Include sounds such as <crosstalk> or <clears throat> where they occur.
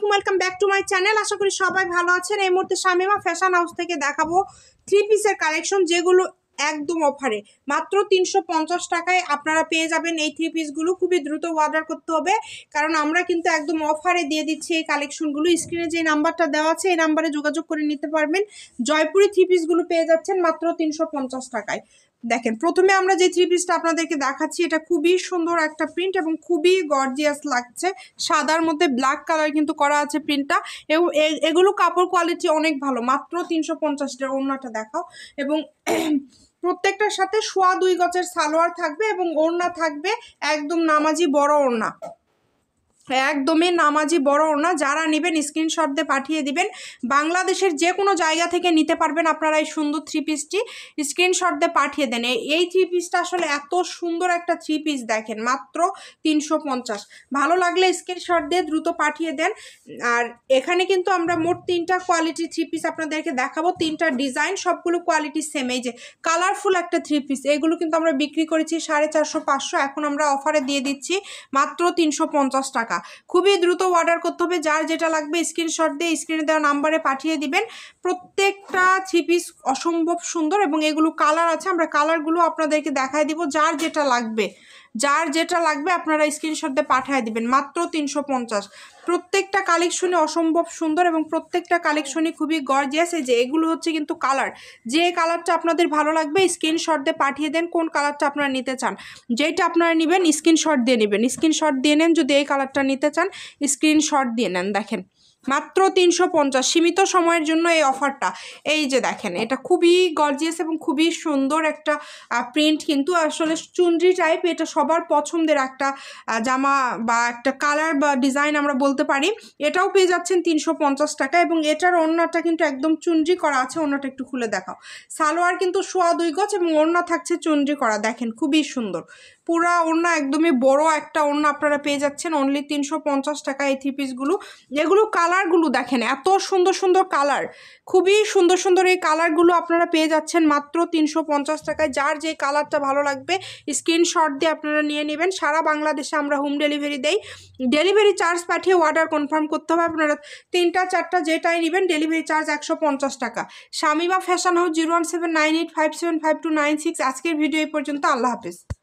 আলাইকুম welcome back to my channel আশা করি সবাই ভালো আছেন এই মুহূর্তে শামিমা ফ্যাশন হাউস থেকে দেখাবো থ্রি পিসের কালেকশন যেগুলো একদম অফারে মাত্র তিনশো পঞ্চাশ টাকায় আপনারা পেয়ে যাবেন এই থ্রি পিসগুলো খুবই দ্রুত অর্ডার করতে হবে কারণ আমরা কিন্তু একদম অফারে দিয়ে দিচ্ছি এই কালেকশনগুলো স্ক্রিনে যে নাম্বারটা দেওয়া আছে এই নাম্বারে যোগাযোগ করে নিতে পারবেন জয়পুরি থ্রি পিসগুলো পেয়ে যাচ্ছেন মাত্র তিনশো পঞ্চাশ টাকায় দেখেন প্রথমে আমরা যে থ্রি পিসটা আপনাদেরকে দেখাচ্ছি এটা খুবই সুন্দর একটা প্রিন্ট এবং খুবই গর্জিয়াস লাগছে সাদার মধ্যে ব্ল্যাক কালার কিন্তু করা আছে প্রিন্টটা এবং এগুলো কাপড় কোয়ালিটি অনেক ভালো মাত্র তিনশো পঞ্চাশটা ওড়নাটা দেখাও এবং <clears throat> প্রত্যেকটার সাথে সোয়া দুই গছের সালোয়ার থাকবে এবং ওড়না থাকবে একদম নামাজি বড় ওড়না একদমই নামাজি বড় না যারা নেবেন স্ক্রিনশট দিয়ে পাঠিয়ে দিবেন বাংলাদেশের যে কোনো জায়গা থেকে নিতে পারবেন আপনারা এই সুন্দর থ্রি পিসটি স্ক্রিনশট দিয়ে পাঠিয়ে দেন এই থ্রি পিসটা আসলে এত সুন্দর একটা থ্রি পিস দেখেন মাত্র তিনশো পঞ্চাশ ভালো লাগলে স্ক্রিনশট দিয়ে দ্রুত পাঠিয়ে দেন আর এখানে কিন্তু আমরা মোট তিনটা কোয়ালিটি থ্রি পিস আপনাদেরকে দেখাবো তিনটা ডিজাইন সবগুলো কোয়ালিটি সেম এই যে কালারফুল একটা থ্রি পিস এগুলো কিন্তু আমরা বিক্রি করেছি সাড়ে চারশো পাঁচশো এখন আমরা অফারে দিয়ে দিচ্ছি মাত্র তিনশো পঞ্চাশ টাকা খুবই দ্রুত অর্ডার করতে হবে যার যেটা লাগবে স্ক্রিনশট দিয়ে স্ক্রিনে দেওয়া নাম্বারে পাঠিয়ে দিবেন প্রত্যেকটা থ্রি পিস অসম্ভব সুন্দর এবং এগুলো কালার আছে আমরা কালারগুলো আপনাদেরকে দেখায় দিব যার যেটা লাগবে যার যেটা লাগবে আপনারা স্ক্রিনশট দিয়ে পাঠিয়ে দিবেন মাত্র তিনশো পঞ্চাশ প্রত্যেকটা কালেকশনে অসম্ভব সুন্দর এবং প্রত্যেকটা কালেকশনই খুবই গর্জিয়াস যে এগুলো হচ্ছে কিন্তু কালার যে কালারটা আপনাদের ভালো লাগবে স্ক্রিনশট দিয়ে পাঠিয়ে দেন কোন কালারটা আপনারা নিতে চান যেটা আপনারা নেবেন স্ক্রিনশট দিয়ে নেবেন স্ক্রিনশট দিয়ে নেন যদি এই কালারটা নিতে চান স্ক্রিনশট দিয়ে নেন দেখেন মাত্র তিনশো পঞ্চাশ সীমিত সময়ের জন্য এই অফারটা এই যে দেখেন এটা খুবই গর্জিয়াস এবং খুবই সুন্দর একটা প্রিন্ট কিন্তু আসলে চুনরি টাইপ এটা সবার পছন্দের একটা জামা বা একটা কালার বা ডিজাইন আমরা বলতে পারি এটাও পেয়ে যাচ্ছেন তিনশো পঞ্চাশ টাকা এবং এটার ওড়নাটা কিন্তু একদম চুনরি করা আছে ওড়নাটা একটু খুলে দেখাও সালোয়ার কিন্তু সোয়া দুই গছ এবং ওড়না থাকছে চুনরি করা দেখেন খুবই সুন্দর পুরা ওড়না একদমই বড় একটা ওড়না আপনারা পেয়ে যাচ্ছেন অনলি তিনশো পঞ্চাশ টাকা এই থ্রি পিসগুলো এগুলো কাল কালারগুলো দেখেন এত সুন্দর সুন্দর কালার খুবই সুন্দর সুন্দর এই কালারগুলো আপনারা পেয়ে যাচ্ছেন মাত্র তিনশো টাকায় যার যে কালারটা ভালো লাগবে স্ক্রিনশট দিয়ে আপনারা নিয়ে নেবেন সারা বাংলাদেশে আমরা হোম ডেলিভারি দেই ডেলিভারি চার্জ পাঠিয়ে অর্ডার কনফার্ম করতে হবে আপনারা তিনটা চারটা যেটাই নেবেন ডেলিভারি চার্জ একশো টাকা বা fashion house zero one seven nine eight five seven five two nine six আজকের ভিডিও এই পর্যন্ত আল্লাহ হাফিজ